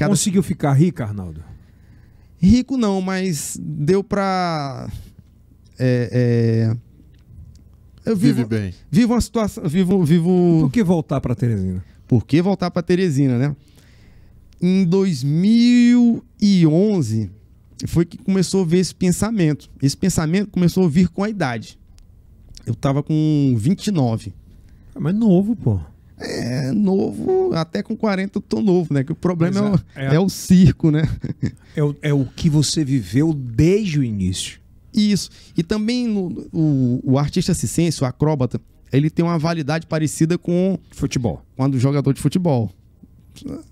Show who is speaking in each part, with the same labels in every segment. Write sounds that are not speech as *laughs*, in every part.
Speaker 1: Cada... Conseguiu ficar rico, Arnaldo? Rico não, mas deu para. É, é... Eu vivo, Vive bem. Vivo uma situação. Vivo, vivo... Por que voltar para Teresina? Por que voltar para Teresina, né? Em 2011 foi que começou a ver esse pensamento. Esse pensamento começou a vir com a idade. Eu tava com 29. é ah, mas novo, pô é novo, até com 40 eu tô novo, né? Que o problema é, é, o, é, é, o circo, né? *laughs* É o, é o que você viveu desde o início. Isso. E também no, o, o artista assistência, o acróbata, ele tem uma validade parecida com. Futebol. Quando jogador de futebol.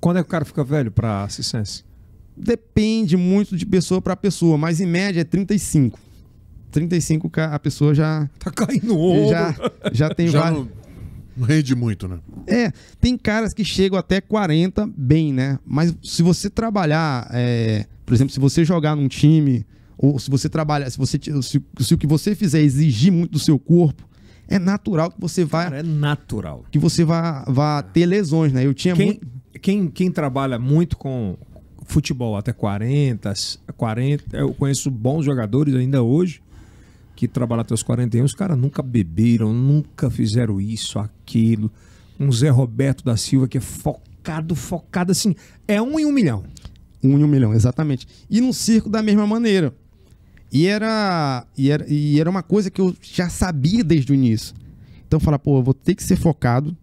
Speaker 1: Quando é que o cara fica velho pra assistência? Depende muito de pessoa para pessoa, mas em média é 35. 35 a pessoa já. Tá caindo o Já, já tem já, Rende muito, né? É, tem caras que chegam até 40 bem, né? Mas se você trabalhar, é, por exemplo, se você jogar num time, ou se você trabalhar, se, você, se, se o que você fizer exigir muito do seu corpo, é natural que você vá. Cara, é natural. Que você vá, vá é. ter lesões, né? Eu tinha quem, muito... quem, quem trabalha muito com futebol até 40, 40, eu conheço bons jogadores ainda hoje que trabalham até os 41, os caras nunca beberam, nunca fizeram isso, aquilo. Um Zé Roberto da Silva que é focado, focado assim, é um em um milhão. Um em um milhão, exatamente. E no circo da mesma maneira. E era, e era, e era uma coisa que eu já sabia desde o início. Então falar, pô, eu vou ter que ser focado,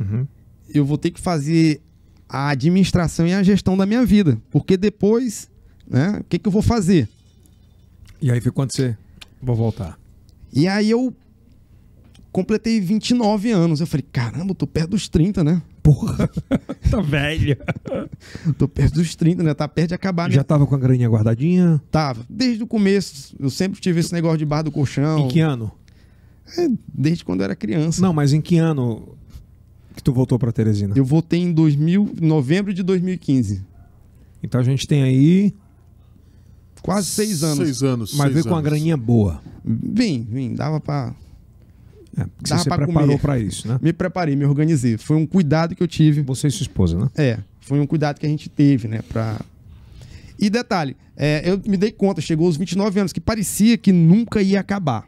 Speaker 1: uhum. eu vou ter que fazer a administração e a gestão da minha vida, porque depois, né, o que, que eu vou fazer? E aí foi quando você Vou voltar. E aí eu completei 29 anos. Eu falei, caramba, tô perto dos 30, né? Porra, *laughs* tá velho. *laughs* tô perto dos 30, né? Tá perto de acabar. Né? Já né? tava com a graninha guardadinha? Tava. Desde o começo, eu sempre tive esse negócio de bar do colchão. Em que ano? É, desde quando eu era criança. Não, mas em que ano que tu voltou pra Teresina? Eu voltei em 2000, novembro de 2015. Então a gente tem aí quase seis anos. Seis anos. Mas veio com uma graninha boa. Vim, vim, dava para é, dava você preparou para isso, né? Me preparei, me organizei. Foi um cuidado que eu tive. Você e sua esposa, né? É, foi um cuidado que a gente teve, né? Pra... E detalhe, é, eu me dei conta, chegou aos 29 anos, que parecia que nunca ia acabar.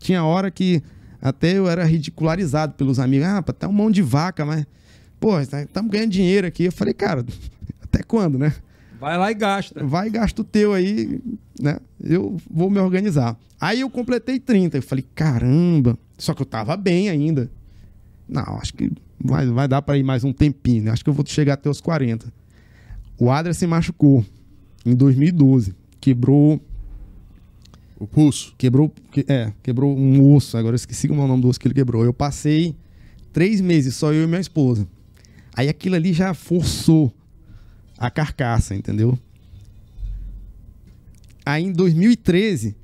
Speaker 1: Tinha hora que até eu era ridicularizado pelos amigos. Ah, tá um mão de vaca, mas... Pô, estamos tá, ganhando dinheiro aqui. Eu falei, cara, *laughs* até quando, né? Vai lá e gasta. Vai e gasta o teu aí, né? Eu vou me organizar. Aí eu completei 30. Eu falei, caramba. Só que eu tava bem ainda. Não, acho que vai, vai dar para ir mais um tempinho. Né? Acho que eu vou chegar até os 40. O Adria se machucou em 2012. Quebrou. O pulso? Quebrou. É, quebrou um osso. Agora eu esqueci é o nome do osso que ele quebrou. Eu passei três meses, só eu e minha esposa. Aí aquilo ali já forçou a carcaça, entendeu? Aí em 2013,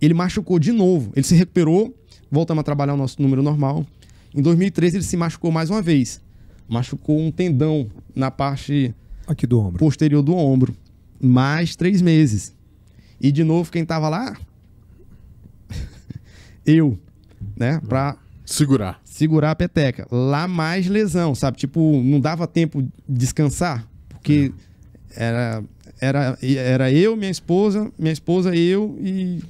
Speaker 1: ele machucou de novo. Ele se recuperou, voltamos a trabalhar o nosso número normal. Em 2013, ele se machucou mais uma vez. Machucou um tendão na parte aqui do ombro. posterior do ombro. Mais três meses. E de novo, quem tava lá? *laughs* Eu, né? Pra Segurar. Segurar a peteca. Lá mais lesão, sabe? Tipo, não dava tempo de descansar. Porque era, era, era eu, minha esposa, minha esposa, eu e